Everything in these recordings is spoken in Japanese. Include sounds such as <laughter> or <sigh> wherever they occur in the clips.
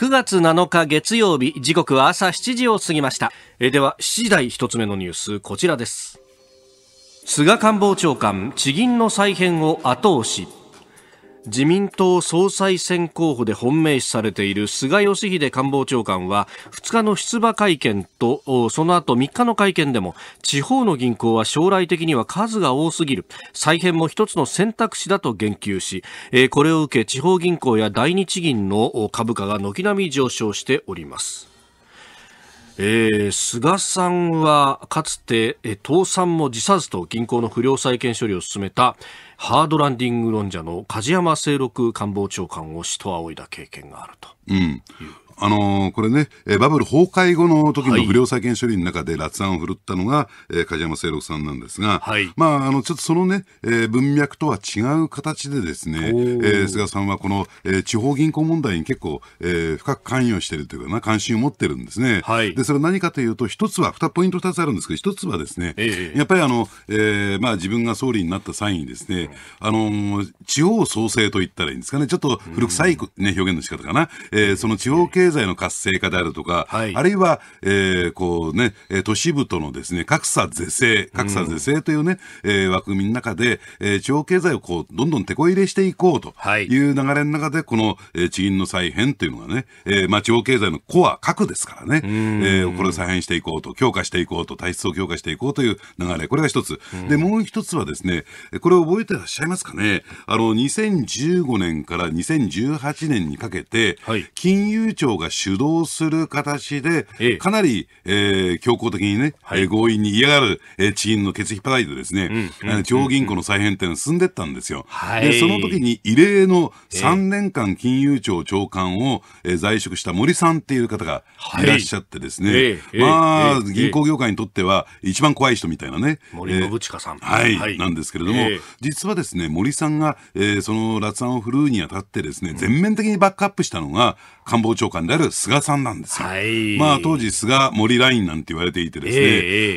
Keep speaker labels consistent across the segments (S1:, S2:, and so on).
S1: 9月7日月曜日時刻は朝7時を過ぎましたえでは7時台1つ目のニュースこちらです菅官房長官地銀の再編を後押し自民党総裁選候補で本命視されている菅義偉官房長官は2日の出馬会見とその後3日の会見でも地方の銀行は将来的には数が多すぎる再編も一つの選択肢だと言及しこれを受け地方銀行や大日銀の株価が軒並み上昇しておりますえー、菅さんはかつて、え倒産も辞さずと銀行の不良債権処理を進めた、ハードランディング論者の梶山清六官房長官を師と仰いだ経験があると、
S2: うん、あのー、これね、えー、バブル崩壊後の時の不良債権処理の中で辣腕を振るったのが、えー、梶山清六さんなんですが、はい、まあ、あの、ちょっとそのね、えー、文脈とは違う形でですね、えー、菅さんはこの、えー、地方銀行問題に結構、えー、深く関与しているというかな、関心を持ってるんですね。はい、で、それは何かというと、一つは、二ポイント二つあるんですけど、一つはですね、えー、やっぱりあの、えー、まあ、自分が総理になった際にですね、あのー、地方創生と言ったらいいんですかね、ちょっと古臭い、ね、表現の仕方かな、えー、その地方経経済の活性化であるとか、はい、あるいは、えー、こうね、都市部とのですね、格差是正、格差是正というね、うん、えー、枠組みの中で、えー、地方経済をこう、どんどん手こ入れしていこうという流れの中で、この、えー、地銀の再編というのがね、えー、まあ地方経済のコア、核ですからね、えー、これを再編していこうと、強化していこうと、体質を強化していこうという流れ、これが一つ。で、もう一つはですね、これを覚えてらっしゃいますかね、あの、2015年から2018年にかけて、はい、金融庁が主導する形で、かなり、えー、強硬的にね、はい、えー、強引に嫌がる、えー、地銀の血引っ張いでですね、う地方銀行の再編っていうの進んでったんですよ。はい、で、その時に異例の3年間金融庁長官を、えー、在職した森さんっていう方がいらっしゃってですね、はい、まあ、銀行業界にとっては一番怖い人みたいなね。森信近さん、えー、はい、はい、なんですけれども、実はですね、森さんが、えー、その辣腕を振るうにあたってですね、全面的にバックアップしたのが、官房長官である菅さんなんですよ。はい、まあ当時菅森ラインなんて言われていてですね、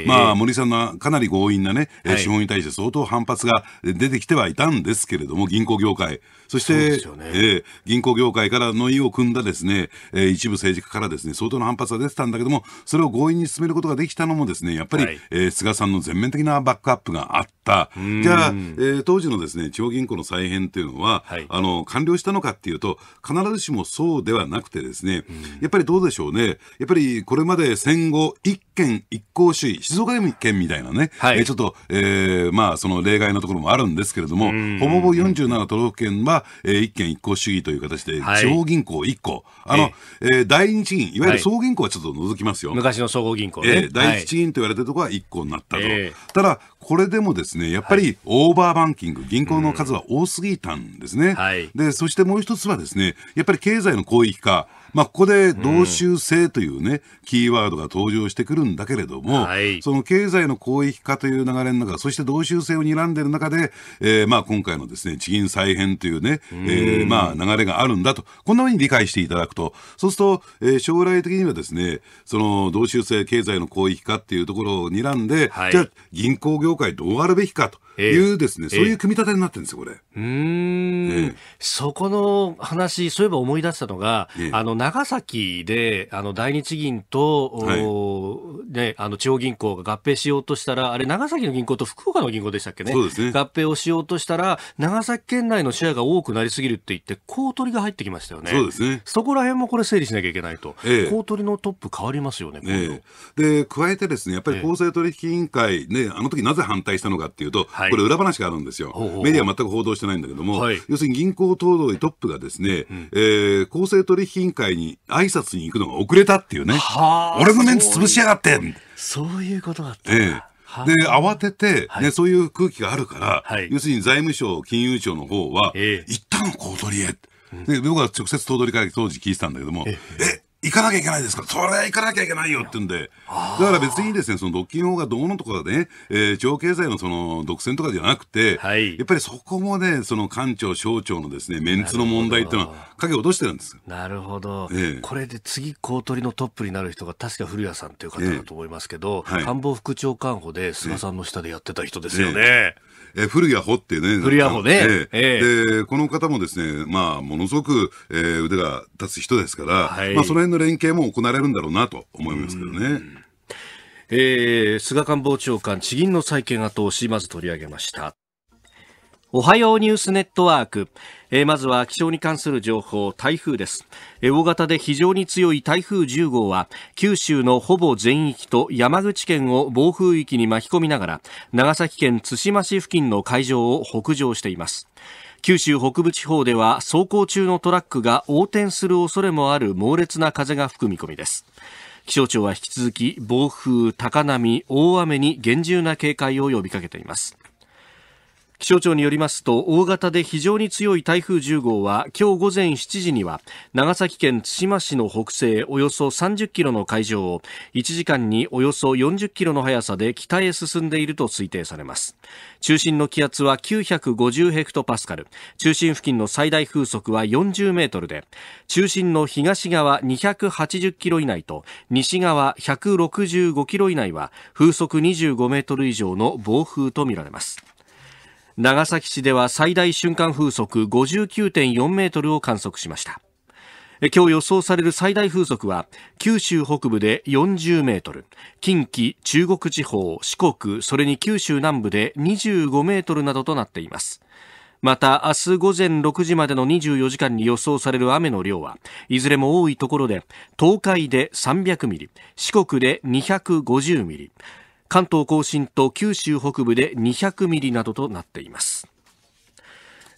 S2: えー、まあ森さんのかなり強引なね、はい、資本に対して相当反発が出てきてはいたんですけれども、銀行業界、そして、ねえー、銀行業界からの意を組んだですね、えー、一部政治家からですね、相当の反発が出てたんだけども、それを強引に進めることができたのもですね、やっぱり、はい、えー、菅さんの全面的なバックアップがあった。じゃあ、えー、当時のですね、地方銀行の再編っていうのは、はい、あの、完了したのかっていうと、必ずしもそうではなくくてですね、やっぱりどうでしょうね。やっぱりこれまで戦後、一県一向主義、静岡県みたいなね、はい、えちょっと、えー、まあ、その例外のところもあるんですけれども、ほぼほぼ47都道府県は、えー、一県一向主義という形で、地方銀行1個、はい、あの、えー、第一銀、いわゆる総銀行はちょっと除きますよ。はい、昔の総合銀行、ね、えー、第一銀と言われてるところは1個になったと。えー、ただ、これでもですねやっぱりオーバーバンキング、銀行の数は多すぎたんですね、うんはい、でそしてもう一つはですねやっぱり経済の広域化まあ、ここで同州制というね、うん、キーワードが登場してくるんだけれども、はい、その経済の広域化という流れの中、そして同州制を睨んでいる中で、えー、まあ今回のです、ね、地銀再編というね、うん、えー、まあ、流れがあるんだと、こんなふうに理解していただくと、そうすると、えー、将来的にはです、ね、その同州制、経済の広域化っていうところを睨んで、はい、じゃあ、銀行業界どうあるべきかというですね、えー、そういう組み立てになってるんですよ、これ。
S1: ー、んそこの話、そういえば思い出したのが、ええ、あの長崎であの大日銀と、はいね、あの地方銀行が合併しようとしたら、あれ、長崎の銀行と福岡の銀行でしたっけね、そうですね合併をしようとしたら、長崎県内のシェアが多くなりすぎるって言って、公取が入ってきましたよね、そうですねそこら辺もこれ、整理し
S2: なきゃいけないと、ええ、
S1: 公取のトップ、変わりますよね、ええ、で加えて、で
S2: すねやっぱり公正取引委員会、ね、あの時なぜ反対したのかっていうと、はい、これ、裏話があるんですよ、ほうほうメディア全く報道してないんだけども、はい、要するに銀行共党トップがですね、うん、えー、公正取引委員会に挨拶に行くのが遅れたっていうね。俺のメンツ潰しやがってそういうことだったんえーで、慌てて、ね、そういう空気があるから、はい、要するに財務省、金融庁の方は、えー、一旦小取りへ。で僕は直接頭取会議当時聞いてたんだけども、ええ行かなきゃいけないですかそれは行かなきゃいけないよって言うんで、だから別にですね、その独禁法がどうのとかね、えー、地方経済のその独占とかじゃなくて、はい、やっぱりそこもね、その官庁、省庁のですね、メンツの問題っていうのは、かけ落としてるんですなるほど、えー、こ
S1: れで次、公取のトップになる人が、確か古谷さんという方だと思いますけど、えーはい、官房副長官補で菅さんの下でやってた人ですよね。え
S2: ーえ古谷穂ってね。古谷穂ね、ええで、この方もですね、まあ、ものすごく、えー、腕が立つ人ですから、はい、まあ、その辺の連携も行われるんだろうなと思いますけどね。えー、菅
S1: 官房長官、地銀の再建後押し、まず取り上げました。おはようニュースネットワーク。えまずは気象に関する情報台風です、え大型で非常に強い台風10号は九州のほぼ全域と山口県を暴風域に巻き込みながら長崎県対馬市付近の海上を北上しています九州北部地方では走行中のトラックが横転する恐れもある猛烈な風が吹く見込みです気象庁は引き続き暴風、高波、大雨に厳重な警戒を呼びかけています気象庁によりますと大型で非常に強い台風10号は今日午前7時には長崎県対馬市の北西およそ30キロの海上を1時間におよそ40キロの速さで北へ進んでいると推定されます中心の気圧は950ヘクトパスカル中心付近の最大風速は40メートルで中心の東側280キロ以内と西側165キロ以内は風速25メートル以上の暴風とみられます長崎市では最大瞬間風速59.4メートルを観測しました今日予想される最大風速は九州北部で40メートル近畿、中国地方、四国、それに九州南部で25メートルなどとなっていますまた明日午前6時までの24時間に予想される雨の量はいずれも多いところで東海で300ミリ四国で250ミリ関東甲信と九州北部で200ミリなどとなっています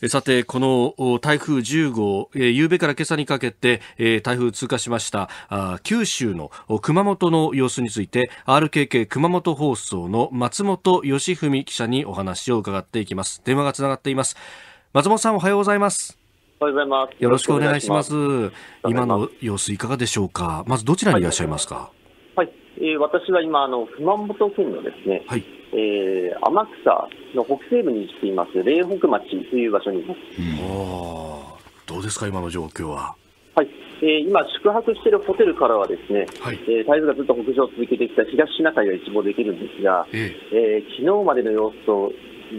S1: さて、この台風10号、え夕べから今朝にかけて、え台風通過しましたあ九州の熊本の様子について RKK 熊本放送の松本義文記者にお話を伺っていきます電話がつながっています松本さんおはようございます
S3: おはようございますよろしくお願いします
S1: 今の様子いかがでしょうかまずどちらにいらっしゃいますか、はい
S3: えー、私は今あの、熊本県のですね、はい、えー、天草の北西部にしています、霊北町という場所にいます。うん、
S1: どうですか、今の状況は。
S3: はい、えー、今、宿泊しているホテルからは、ですね、はいえー、台風がずっと北上を続けてきた東シナ海が一望できるんですが、えー、えー、昨日までの様子と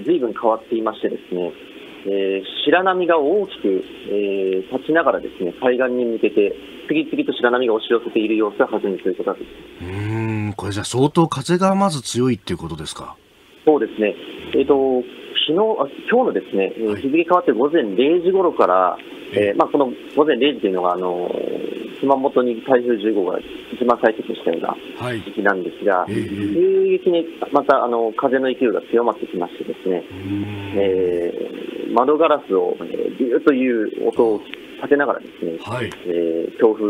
S3: ずいぶん変わっていまして、ですね、えー、白波が大きく、えー、立ちながらですね海岸に向けて次々と白波が押し寄せている様子が確認することで
S1: うんこれじゃ相当風がまず強いっていうことですか
S3: そうですね、えーと、昨日あ今日のですね、はい、日付変わって午前0時頃から、えーまあ、この午前0時というのが、あの熊本に台風15号が一番最適したような時期なんですが、はい、急激にまたあの風の勢いが強まってきましてですね、えー、窓ガラスを、えー、ビューという音を立てながらですね、はい、えー、強風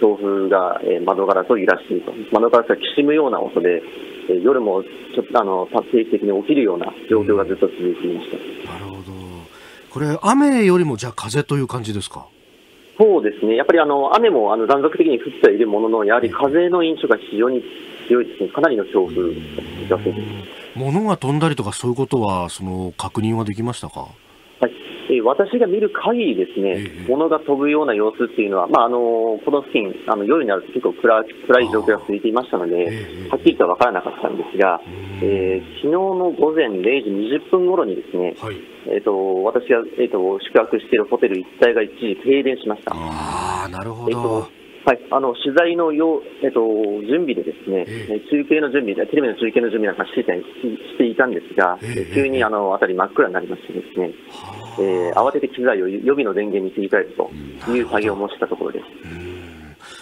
S3: 強風が、えー、窓ガラスを揺らしていると、窓ガラスがきしむような音で、えー、夜もちょっとあの定期的に起きるような状況がずっと続いていました。うん、なるほど
S1: これ雨よりもじゃあ風という感じですか
S3: そうですね、やっぱりあの雨もあの断続的に降っているものの、やはり風の印象が非常に強いですね、かなりの強風が、うん、
S1: 物が飛んだりとか、そういうことはその確認はできましたか
S3: 私が見る限りですね、物が飛ぶような様子っていうのは、まあ、あのこの付近、あの夜になると結構暗暗い状況が続いていましたので、はっきりとは分からなかったんですが、えー、昨日の午前0時20分頃にですね、はい、えーと、私が、えーと、宿泊しているホテル一帯が一時停電しました。あ
S1: なるほど、
S3: えーはい、あの取材のよう、えっと、準備で、ですね、えー、中継の準備、テレビの中継の準備なんかしてしていたんですが、えー、急にあの辺り真っ暗になりましてですね、えー、慌てて機材を予備の電源に切り替えるという作業もしたところです。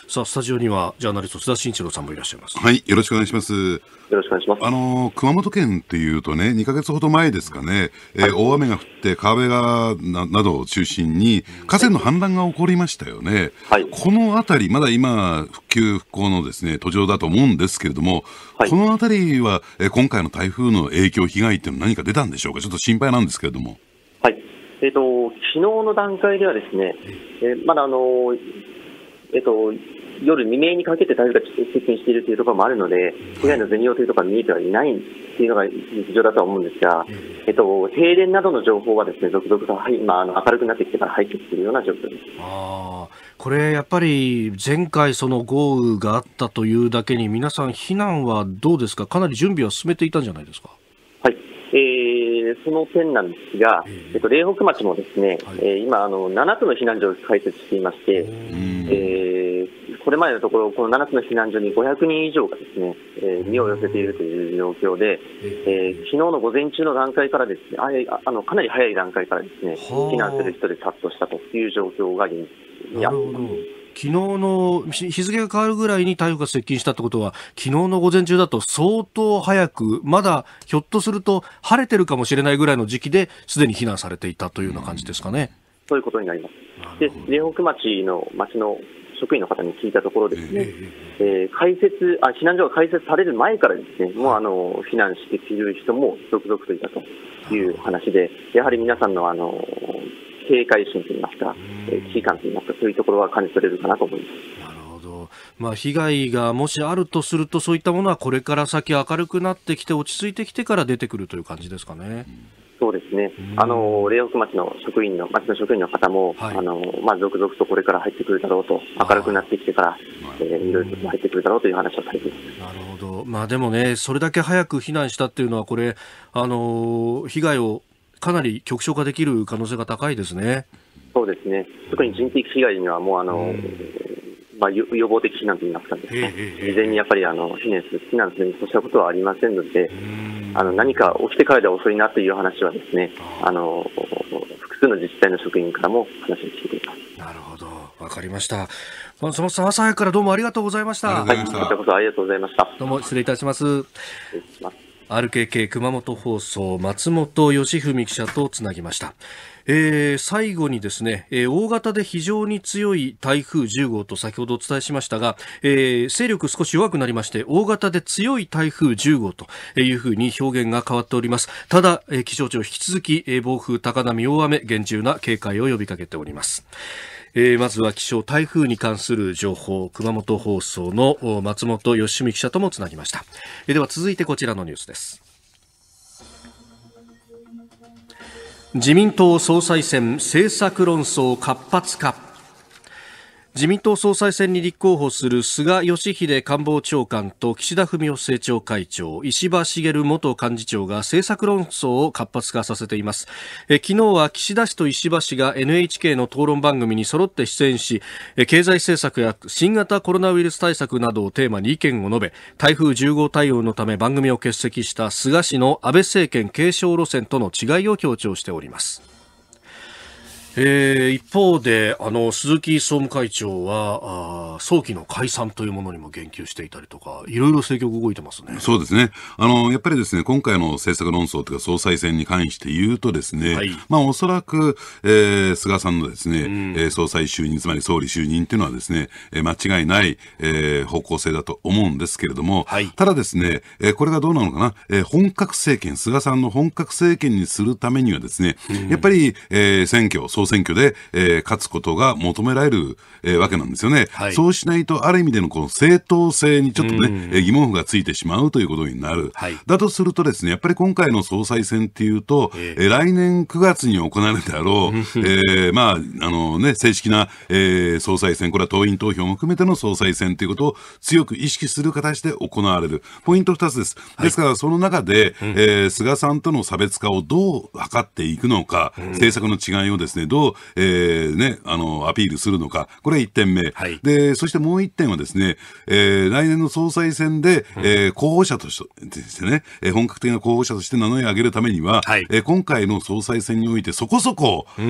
S1: さあスタジオにはジャーナリスト須田慎一郎さんもいらっしゃいます。
S2: はい、よろしくお願いします。よろしくお願いします。あの熊本県っていうとね、2か月ほど前ですかね、えー、はい、大雨が降って川辺がななどを中心に河川の氾濫が起こりましたよね。はい、この辺りまだ今復旧復興のですね途上だと思うんですけれども、はい、この辺りは、えー、今回の台風の影響被害っていうのは何か出たんでしょうか。ちょっと心配なんですけれども。はい。
S3: えっ、ー、と、昨日の段階ではですね、えー、まだあのえっ、と、夜未明にかけて台風が接近しているというところもあるので、被害の全容というところは見えてはいないというのが実情だとは思うんですが、えっと、停電などの情報はですね続々と、はい、今、あの、明るくなってきてから入ってきているような状況ですあ
S1: これ、やっぱり前回、その豪雨があったというだけに、皆さん、避難はどうですか、かなり準備は進めていたんじゃないですか。
S3: はいえー、その点なんですが、えっと、霊北町もですね、はい、えー、今あの、7つの避難所を開設していまして、えー、これまでのところ、この7つの避難所に500人以上がですね、えー、身を寄せているという状況で、えー、昨日の午前中の段階からですね、ああのかなり早い段階からですね、避難する人で殺到したという状況が現実にあります。
S1: 昨日の日付が変わるぐらいに台風が接近したってことは、昨日の午前中だと相当早く、まだひょっとすると晴れてるかもしれないぐらいの時期で、すでに避難されていたというような感じですかね。
S3: うん、そういうことになります。で、両北町の町の職員の方に聞いたところですね、えー、えー、開設あ避難所が開設される前からですね、もうあの避難している人も続々といたという話で、やはり皆さんのあの警戒心といいますか、え危機感といいますか、そういうところは感じ取れるかなと思います。なるほど
S1: まあ、被害がもしあるとすると、そういったものはこれから先、明るくなってきて、落ち着いてきてから出てくるという感じですかね。
S3: そうですね、うん、あの霊北町の職員の町の職員の方も、はい、あのまあ、続々とこれから入ってくるだろうと、明るくなってきてから、えー、いろいろと入ってくるだろうという話をされていますなるほ
S1: ど、まあ、でもね、それだけ早く避難したっていうのは、これ、あの被害をかなり局所化できる可能性が高いですね。
S3: そうですね特に人的被害にはもうあの、うんまあ、予防的避難といいますか、ですね。事前にやっぱりあの避難する、避難するそうしたことはありませんので、あの何か起きてからでは遅いなという話は、ですねあの複数の自治体の職員からも話を聞いていますなる
S1: ほど、わかりました。ま松本さん、朝早くからどうもありがとうございました。はい、こちらこ
S3: そありがとうございました。
S1: どうも失礼いたします。失礼します RKK 熊本放送松本義文記者とつなぎました。えー、最後にですね、えー、大型で非常に強い台風10号と先ほどお伝えしましたが、えー、勢力少し弱くなりまして、大型で強い台風10号というふうに表現が変わっております。ただ、えー、気象庁引き続き、えー、暴風、高波、大雨、厳重な警戒を呼びかけております。えー、まずは気象台風に関する情報熊本放送の松本義美記者ともつなぎました、えー、では続いてこちらのニュースです自民党総裁選政策論争活発化自民党総裁選に立候補する菅義偉官房長官と岸田文雄政調会長、石破茂元幹事長が政策論争を活発化させています。え昨日は岸田氏と石破氏が NHK の討論番組に揃って出演し、経済政策や新型コロナウイルス対策などをテーマに意見を述べ、台風10号対応のため番組を欠席した菅氏の安倍政権継承路線との違いを強調しております。えー、一方で、あの、鈴木総務会長は、あ早期の解散というものにも言及していたりとか、いろいろ政局動いてます
S2: ね。そうですね。あの、やっぱりですね、今回の政策論争というか総裁選に関して言うとですね、はい、まあ、おそらく、えー、菅さんのですね、うん、え総裁就任、つまり総理就任というのはですね、え間違いない、えー、方向性だと思うんですけれども、はい、ただですね、えー、これがどうなのかな、えー、本格政権、菅さんの本格政権にするためにはですね、うん、やっぱり、えー、選挙、総総選挙で、えー、勝つことが求められる、えー、わけなんですよね、はい、そうしないと、ある意味でのこの正当性にちょっとね、えー、疑問符がついてしまうということになる、はい、だとすると、ですねやっぱり今回の総裁選っていうと、えー、来年9月に行われるであろう、えーまああのね、正式な、えー、総裁選、これは党員投票も含めての総裁選ということを強く意識する形で行われる、ポイント2つです。ですから、その中で、はい、えー、菅さんとの差別化をどう図っていくのか、うん、政策の違いをですねど、えーね、あのアピールするのか、これ1点目、はい、でそしてもう1点はですね、えー、来年の総裁選で、えー、候補者としてですね、えー、本格的な候補者として名乗り上げるためには、はい、えー、今回の総裁選においてそこそこ、え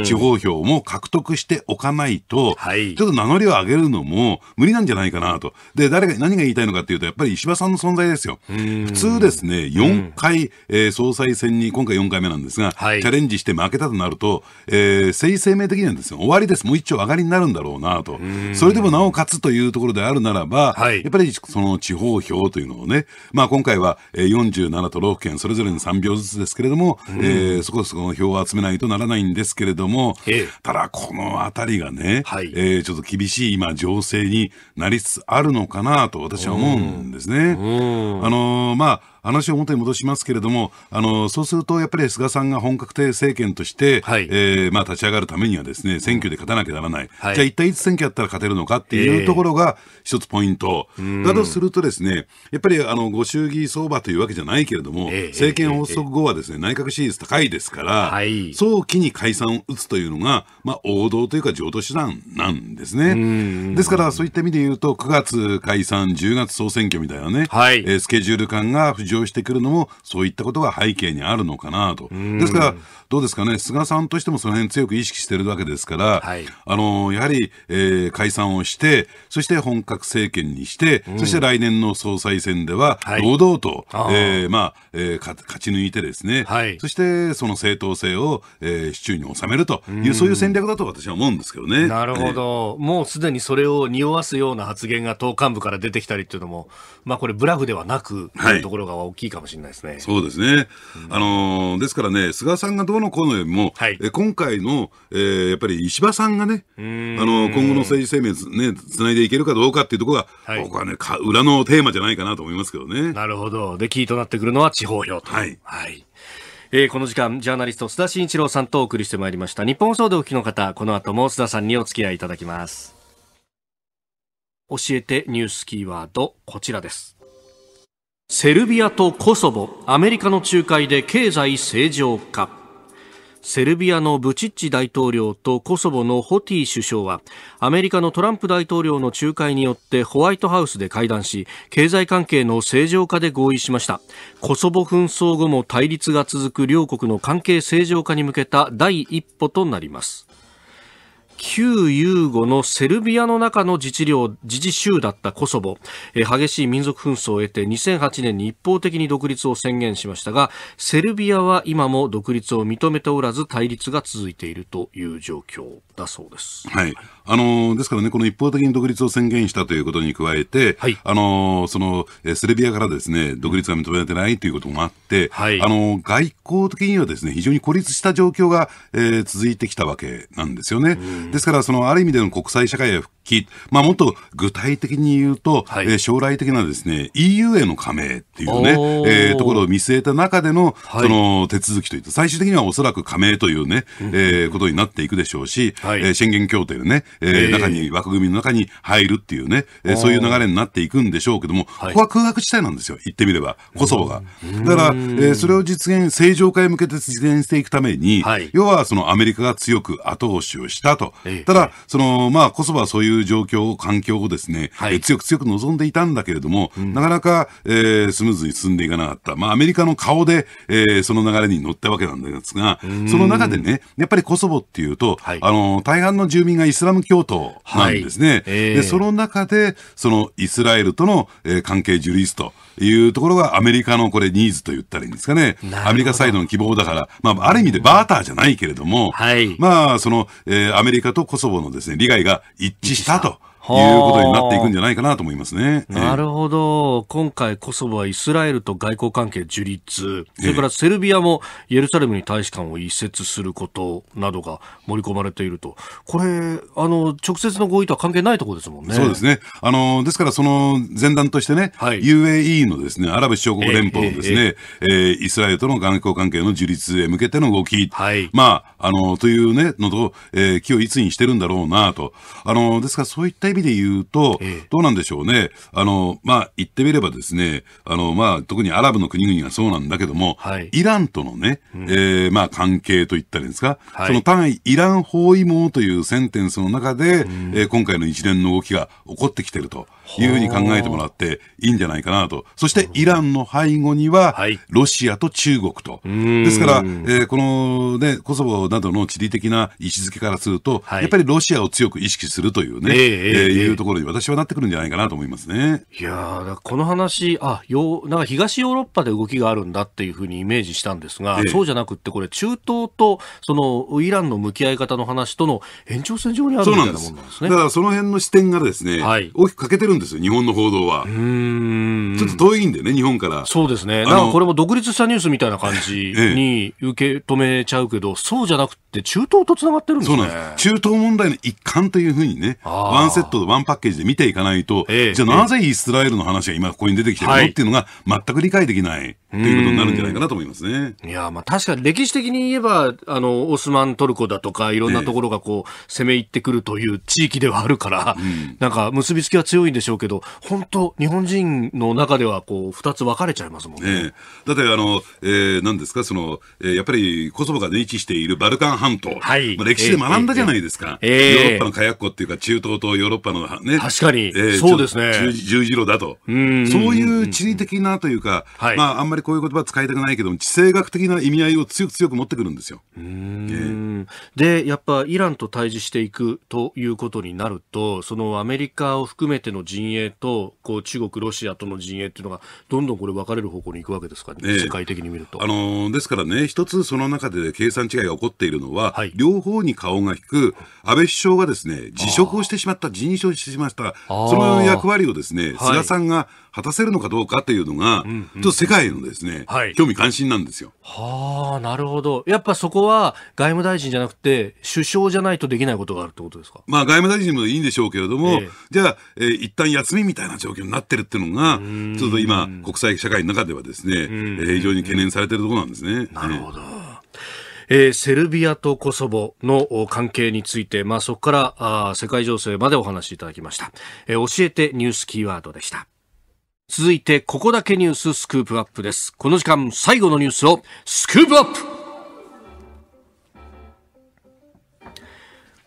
S2: ー、地方票も獲得しておかないと、はい、ちょっと名乗りを上げるのも無理なんじゃないかなと。で誰が何が言いたいのかというと、やっぱり石破さんの存在ですよ。普通ですね、4回、えー、総裁選に、今回4回目なんですが、はい、チャレンジして負けたとなると、えーえー、政治生命的にはです、ね、終わりです、もう一丁上がりになるんだろうなと、それでもなおかつというところであるならば、はい、やっぱりその地方票というのをね、まあ、今回は47都道府県、それぞれに3票ずつですけれども、えー、そこそこの票を集めないとならないんですけれども、ええ、ただ、このあたりがね、はい、えー、ちょっと厳しい今、情勢になりつつあるのかなと、私は思うんですね。あのー、まあ話を元に戻しますけれども、あの、そうするとやっぱり菅さんが本格的政権として、はい、えー、まあ立ち上がるためにはですね、選挙で勝たなきゃならない。はい、じゃあ一体いつ選挙やったら勝てるのかっていうところが一つポイント。えー、だとするとですね、やっぱりあの、ご祝儀相場というわけじゃないけれども、えー、政権発足後はですね、内閣支持率高いですから、はい、早期に解散を打つというのが、まあ王道というか上等手段なんですね。ですからそういった意味で言うと、9月解散、10月総選挙みたいなね、はい、えー、スケジュール感が不上してくるのも、そういったことが背景にあるのかなと。ですから、どうですかね、菅さんとしてもその辺強く意識してるわけですから、はい、あのやはり、えー、解散をして、そして本格政権にして、そして来年の総裁選では、堂々と、はい、えー、まあ、えー、勝ち抜いてですね、はい、そしてその正当性を、えー、市中に収めるという、そういう戦略だと私は思うんですけどね。なるほ
S1: ど。えー、もうすでにそれを匂わすような発言が党幹部から出てきたりっていうのも、まあこれブラフではなく、とい、ところがは大きいかもしれないですね。
S2: そうですね。うん、あのー、ですからね、菅さんがどうのこうのよりも、はい、え今回の、えー、やっぱり石破さんがね、あのー、今後の政治生命ね、つないでいけるかどうかっていうところが、はい、僕はねか、裏のテーマじゃないかなと思いますけどね。なるほど。で、キーとなっ
S1: てくるのは地方票と。はい。はいえー、この時間、ジャーナリスト、須田慎一郎さんとお送りしてまいりました。日本放送でお聞きの方、この後も須田さんにお付き合いいただきます。教えてニュースキーワード、こちらです。セルビアとコソボアメリカの仲介で経済正常化セルビアのブチッチ大統領とコソボのホティ首相はアメリカのトランプ大統領の仲介によってホワイトハウスで会談し経済関係の正常化で合意しましたコソボ紛争後も対立が続く両国の関係正常化に向けた第一歩となります旧ユーゴのセルビアの中の自治領自治州だったコソボ、えー、激しい民族紛争を得て2008年に一方的に独立を宣言しましたがセルビアは今も独立を認めておらず対立が続いているという状況だそうです。
S2: はい、あのー、ですからねこの一方的に独立を宣言したということに加えて、はい、あのー、そのセルビアからですね独立が認められてないということもあって、はい、あの外交的にはですね非常に孤立した状況が、えー、続いてきたわけなんですよね。うんですから、そのある意味での国際社会へ復帰、まあ、もっと具体的に言うと、はい、えー、将来的なですね EU への加盟っていうね、えー、ところを見据えた中での、その手続きといった最終的にはおそらく加盟というね、うえー、ことになっていくでしょうし、はい、えー、宣言協定のね、えー、中に枠組みの中に入るっていうね、えー、そういう流れになっていくんでしょうけども、はい、ここは空白地帯なんですよ言ってみればコソボが。だから、えー、それを実現正常化へ向けて実現していくために、はい、要はそのアメリカが強く後押しをしたとただ、そのまあ、コソバはそういう状況、環境をですね、はい、強く強く望んでいたんだけれども、うん、なかなか、えー、スムーズに進んでいかなかった、まあ、アメリカの顔で、えー、その流れに乗ったわけなんですが、その中でね、やっぱりコソボっていうと、はい、あの大半の住民がイスラム教徒なんですね、はいえー、でその中で、そのイスラエルとの、えー、関係樹立というところが、アメリカのこれ、ニーズと言ったらいいんですかね、アメリカサイドの希望だから、まあ、ある意味でバーターじゃないけれども、はい、まあ、その、えー、アメリカとコソボのですね、利害が一致したということになっていくんじゃないかなと思いますね。なる
S1: ほど、今回コソボはイスラエルと外交関係樹立、それからセルビアもイエルサレムに大使館を移設することなどが盛り込まれていると、これ、あの直接の合意とは関係ないところですもんね。そうですね
S2: あのですから、その前段としてね、はい、UAE のです、ね、アラブ首長国連邦のですね、えー、えー、イスラエルとの外交関係の樹立へ向けての動き、はい、まあ、あのという、ね、のと、えー、気をいつにしてるんだろうなと。あのですからそういった意味味で言うと、どうなんでしょうね。あの、まあ、言ってみればですね、あの、まあ、特にアラブの国々がそうなんだけども、はい、イランとのね、うん、えー、まあ、関係といったらいいんですか、はい、その位イラン包囲網というセンテンスの中で、うん、えー、今回の一連の動きが起こってきてると。いうふうに考えてもらっていいんじゃないかなと。そしてイランの背後には、ロシアと中国と。ですから、えー、このね、コソボなどの地理的な位置づけからすると、はい、やっぱりロシアを強く意識するというね、えー、えー、いうところに私はなってくるんじゃないかなと思いますね。
S1: いやこの話、あ、よなんか東ヨーロッパで動きがあるんだっていうふうにイメージしたんですが、えー、そうじゃなくて、これ中東とそのイランの向
S2: き合い方の話
S1: との延長線上にあるみたいなもんなんですね。すだからそ
S2: の辺の視点がですね、はい、大きく欠けてるですよ、日本の報道は。ちょっと遠いんでね、日本から。そうですね。なんかこ
S1: れも独立したニュースみたいな感じ <laughs> に受け止めちゃうけど、ええ、そうじゃなくて中東とつながってるんですね。そうな
S2: んです。中東問題の一環というふうにね、ワンセット、ワンパッケージで見ていかないと、え、じゃあなぜイスラエルの話が今ここに出てきてるの、っていうのが全く理解できないということになるんじゃないかなと思い
S1: ますね。いや、まあ確かに歴史的に言えば、あの、オスマントルコだとか、いろんなところがこう、攻め入ってくるという地域ではあるから、うん、なんか結びつきは強いんでしょうょうけど、本当、日本人の中ではこう2つ分かれちゃいますも
S2: んね。ええ、だってあの、えー、んですか、そのえー、やっぱりコソボが、ね、位置しているバルカン半島、はい、まあ、歴史で学んだじゃないですか、えー、ヨーロッパの火薬庫っていうか、中東とヨーロッパのね、確かに、えー、そうですね十字路だと、そういう地理的なというか、はい、まあ、あんまりこういう言葉使いたくないけど地政学的な意味合いを強く強く持ってくるんですよ。えー、
S1: で、やっぱイランと対峙していくということになると、そのアメリカを含めての陣営とこう中国、ロシアとの陣営というのがどんどんこれ分かれる方向に行くわけですか
S2: ら、ね、え世界的に見ると、あのー、ですからね、一つその中で計算違いが起こっているのは、はい、両方に顔が引く安倍首相がです、ね、辞職をしてしまった、辞任をしてしまった、その役割をですね菅さんが、はい果たせるのかどうかというのが、うんうん、ちょっと世界のですね、はい、興味関心なんですよ。
S1: はあ、なるほど。やっぱそこは外務大臣じゃなくて、首相じゃないとできないことがあるってことです
S2: か。まあ、外務大臣もいいんでしょうけれども、えー、じゃあ、えー、一旦休みみたいな状況になってるっていうのが、ちょっと今、国際社会の中ではですね、えー、非常に懸念されてるところなんですね。なるほど。えー、セルビアとコソボ
S1: の関係について、まあ、そこからあ世界情勢までお話しいただきました、えー、教えてニュースキーワードでした。続いて、ここだけニューススクープアップです。この時間、最後のニュースを、スクープアップ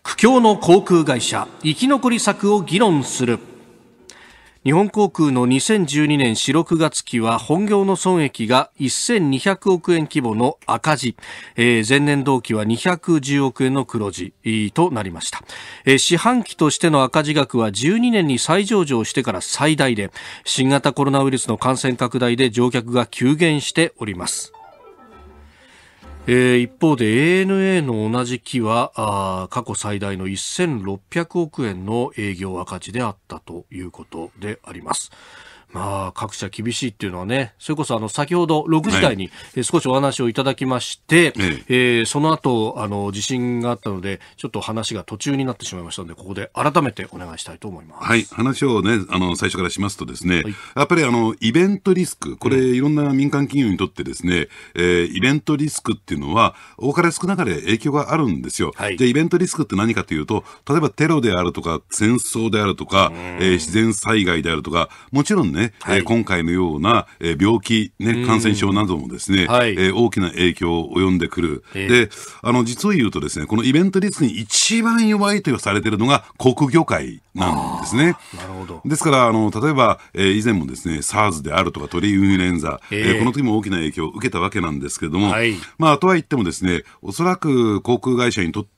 S1: 苦境の航空会社、生き残り策を議論する。日本航空の2012年4、6月期は本業の損益が1200億円規模の赤字、えー、前年同期は210億円の黒字となりました、えー、四半期としての赤字額は12年に再上場してから最大で新型コロナウイルスの感染拡大で乗客が急減しておりますえー、一方で ANA の同じ期は過去最大の1600億円の営業赤字であったということであります。まあ、各社厳しいっていうのはね、それこそあの、先ほど6時台に少しお話をいただきまして、えー、その後、あの、地震があったので、ちょっと話が途中になってしまいましたので、ここで改めてお願いしたいと思いま
S2: す。はい、話をね、あの、最初からしますとですね、はい、やっぱりあの、イベントリスク、これ、いろんな民間企業にとってですね、えー、イベントリスクっていうのは、多かれ少なかれ影響があるんですよ。はい、で、イベントリスクって何かというと、例えばテロであるとか、戦争であるとか、えー、自然災害であるとか、もちろんね、ね、はい、えー、今回のような、えー、病気、ね、感染症などもですね、はい、えー、大きな影響を及んでくる、えー、であの実を言うとですねこのイベント率に一番弱いとされているのが航空業界なんですね。なるほどですからあの例えば、えー、以前もですね SARS であるとか鳥インフルエンザ、えー、えー、この時も大きな影響を受けたわけなんですけれども、はい、まあとはいってもですねおそらく航空会社にとって、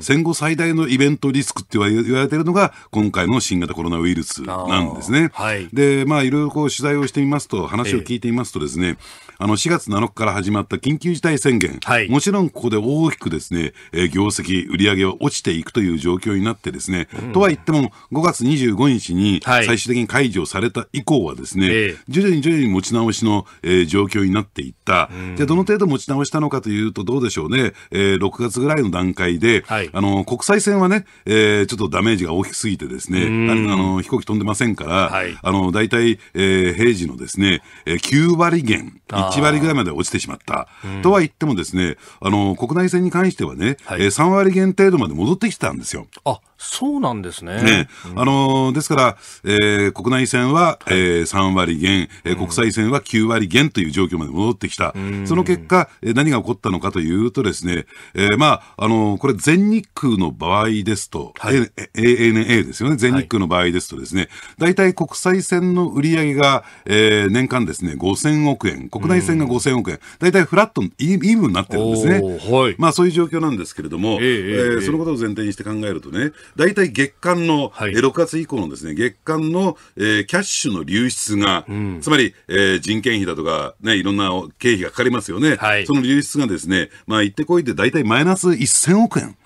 S2: 戦後最大のイベントリスクって言われているのが、今回の新型コロナウイルスなんですね。はい、で、まあ、いろいろこう取材をしてみますと、話を聞いてみますとですね、ええあの4月7日から始まった緊急事態宣言、はい、もちろんここで大きくですね、えー、業績、売上は落ちていくという状況になってですね、うん、とは言っても5月25日に最終的に解除された以降はですね、はい、徐々に徐々に持ち直しの、えー、状況になっていった、じゃあどの程度持ち直したのかというとどうでしょうね、えー、6月ぐらいの段階で、はい、あの国際線はね、えー、ちょっとダメージが大きすぎてですね、うん、あの飛行機飛んでませんから、はい、あの大体、えー、平時のですね、えー、9割減、1 1割ぐらいまで落ちてしまった。とは言ってもですね、あの、国内線に関してはね、はい、3割減程度まで戻ってきてたんですよ。
S1: あそうなんですね。ね
S2: あのー、ですから、えー、国内線は、はい、えー、3割減、えー、国際線は9割減という状況まで戻ってきた。その結果、えー、何が起こったのかというとですね、えー、まあ、あのー、これ全日空の場合ですと、はい、ANA ですよね、全日空の場合ですとですね、はい、大体国際線の売り上げが、えー、年間ですね、5000億円、国内線が5000億円、大体フラット、イーブンになってるんですね。はい、まあ、そういう状況なんですけれども、えー、えー、そのことを前提にして考えるとね、大体月間の、はい、6月以降のですね、月間の、えー、キャッシュの流出が、うん、つまり、えー、人件費だとか、ね、いろんな経費がかかりますよね。はい、その流出がですね、まあ、行ってこいで大体マイナス1000億円。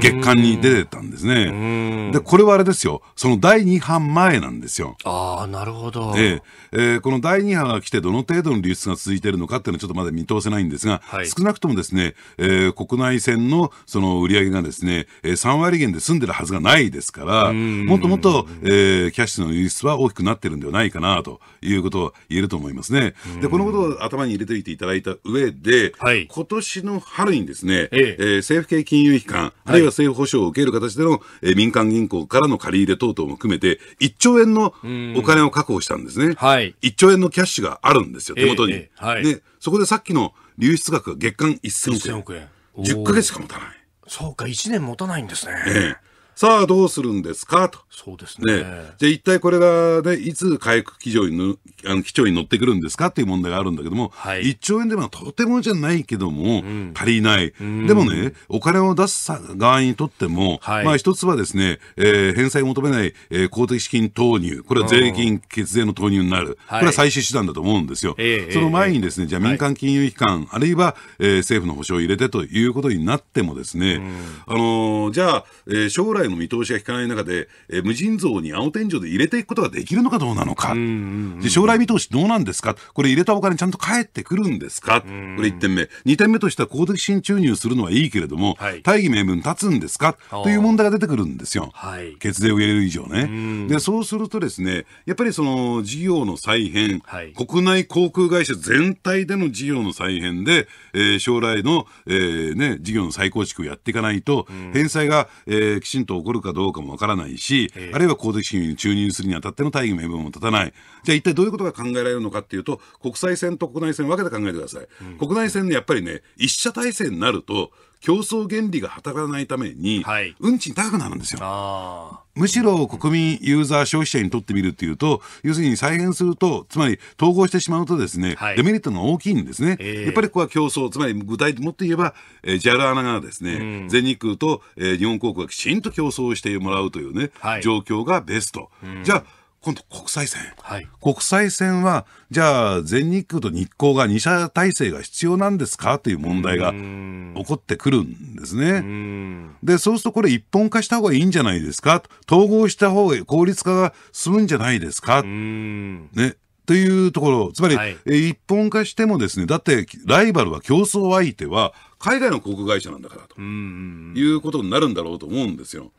S2: 月間に出てたんですね。で、これはあれですよ、その第2版前なんですよ。ああ、なるほど。で、えー、この第2版が来て、どの程度の流出が続いているのかっていうのは、ちょっとまだ見通せないんですが、はい、少なくともですね、えー、国内線のその売り上げがですね、えー、3割減で済んでるはずがないですから、もっともっと、えー、キャッシュの流出は大きくなってるんではないかなということを言えると思いますね。で、このことを頭に入れておいていただいた上で、はい、今年の春にですね、えええー、政府系金融機関、あるいは政府保障を受ける形での、えー、民間銀行からの借り入れ等々も含めて、1兆円のお金を確保したんですね。はい、1兆円のキャッシュがあるんですよ、手元に。えーえー、はい、で、そこでさっきの流出額が月間1000億円。10ヶ月しか持たない。
S1: そうか、1年持たないんですね。え
S2: さあどうするんですかと。
S1: そうですね。ね
S2: じゃあ一体これがね、いつ回復基調に、あの、基調に乗ってくるんですかっていう問題があるんだけども、はい、1兆円でもとてもじゃないけども、うん、足りない。でもね、お金を出す側にとっても、はい、まあ一つはですね、えー、返済を求めない、えー、公的資金投入、これは税金、血税の投入になる。これは最終手段だと思うんですよ。はい、その前にですね、じゃあ民間金融機関、はい、あるいは、えー、政府の保証を入れてということになってもですね、うん、あのー、じゃあ、えー、将来の見通しが効かない中で、えー、無尽蔵に青天井で入れていくことができるのかどうなのか、で将来見通しどうなんですか、これ入れたお金ちゃんと返ってくるんですか、これ1点目、2点目としては公的新注入するのはいいけれども、はい、大義名分立つんですかという問題が出てくるんですよ、はい、決税を入れる以上ね、で、そうするとですね、やっぱりその事業の再編、はい、国内航空会社全体での事業の再編で、えー、将来の、えーね、事業の再構築をやっていかないと、返済が、えー、きちんと起こるかどうかもわからないし、えー、あるいは公的資金に注入するにあたっての大義名分も立たない。じゃあ一体どういうことが考えられるのかっていうと、国際線と国内線分けて考えてください。うん、国内線ね、やっぱりね、一社体制になると、競争原理が働かないために、はい、運賃高くなるんですよ。むしろ国民、ユーザー、消費者にとってみるというと、要するに再現すると、つまり統合してしまうとですね、はい、デメリットが大きいんですね。えー、やっぱりここは競争、つまり具体的にもっと言えば、えー、JAL アナがですね、うん、全日空と、えー、日本航空がきちんと競争してもらうというね、はい、状況がベスト。うん、じゃあ今度国際線、はい、国際線はじゃあ全日空と日航が2社体制が必要なんですかという問題が起こってくるんですねでそうするとこれ一本化した方がいいんじゃないですか統合した方が効率化が進むんじゃないですかねというところ、つまり、はい、一本化してもですね、だってライバルは競争相手は海外の航空会社なんだからということになるんだろうと思うんですよ。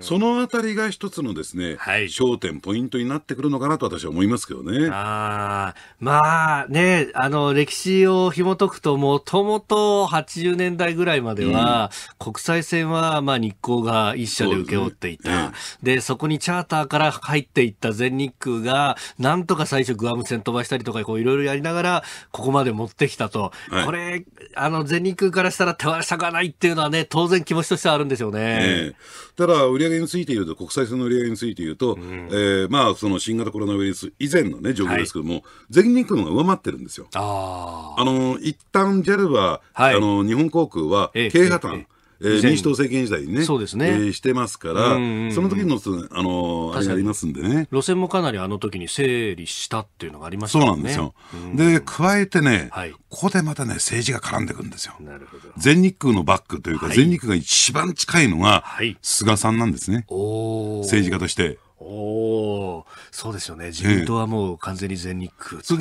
S2: そのあたりが一つのですね、はい、焦点、ポイントになってくるのかなと私は思いますけどね。あまあね、あの歴史
S1: を紐解くと、もともと80年代ぐらいまでは、うん、国際線はまあ日航が一社で請け負っていた、そで、ね、そこにチャーターから入っていった全日空が、なんとか最初、グアム線飛ばしたりとか、いろいろやりながら、ここまで持ってきたと、はい、これ、あの全日空からからしたら手放したくはないっていうのはね、当然気持ちとしてはあるんでしょうね。え
S2: ー、ただ、売上について言うと、国際線の売上について言うと、うん、えー、まあ、その新型コロナウイルス以前のね、状況ですけども、はい、全日空が上回ってるんですよ。ああの、一旦 JAL は、はい、あの、日本航空は経営破綻。えーえーえー、民主党政権時代にね、そうですね、えー、してますから、その時のあのあれありますんでね。路線
S1: もかなりあの時に整理したっていうのがありましたね。そうなんですよ。で、加えてね、はい、こ
S2: こでまたね、政治が絡んでくるんですよ。なるほど。全日空のバックというか、はい、全日空が一番近いのが、菅さんなんですね。政治家として。おそうですよね、自民党はもう完全に全日空、ね、それ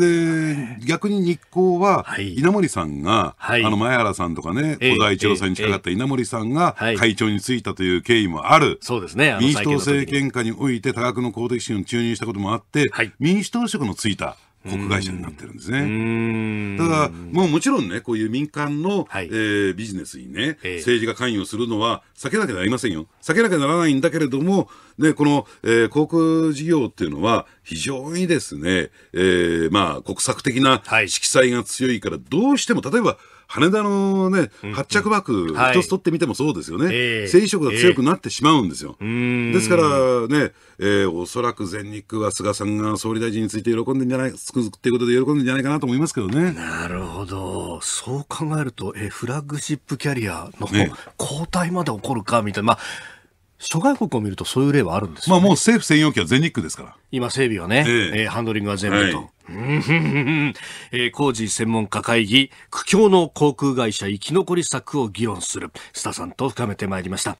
S2: で逆に日光は、稲森さんが、はい、あの前原さんとかね、小田一郎さんに近かった稲森さんが会長に就いたという経緯もある、そうですね民主党政権下において多額の公的資金を注入したこともあって、はい、民主党色のついた。国会社になってるんですね。ただ、もうもちろんね、こういう民間の、はい、えー、ビジネスにね、えー、政治が関与するのは避けなきゃなりませんよ。避けなきゃならないんだけれども、で、この、えー、航空事業っていうのは、非常にですね、えー、まあ、国策的な色彩が強いから、どうしても、例えば、羽田のね、発着枠一つ取ってみてもそうですよね。えは、移、い、色が強くなってしまうんですよ。えー、ですからね、えー、おそらく全日空は菅さんが総理大臣について喜んでんじゃない、つくづくっていうことで喜んでんじゃないかなと思いますけどね。なるほど。
S1: そう考えると、えー、フラッグシップキャリアの交代まで起こる
S2: か、みたいな。まあ諸外国を見るとそういう例はあるんですよ、ね、まあもう政府専用機は全日空ですから。
S1: 今整備はね、えー、えー、ハンドリングは全部と。はい <laughs> えー、工事専門家会議、苦境の航空会社生き残り策を議論する、スタさんと深めてまいりました。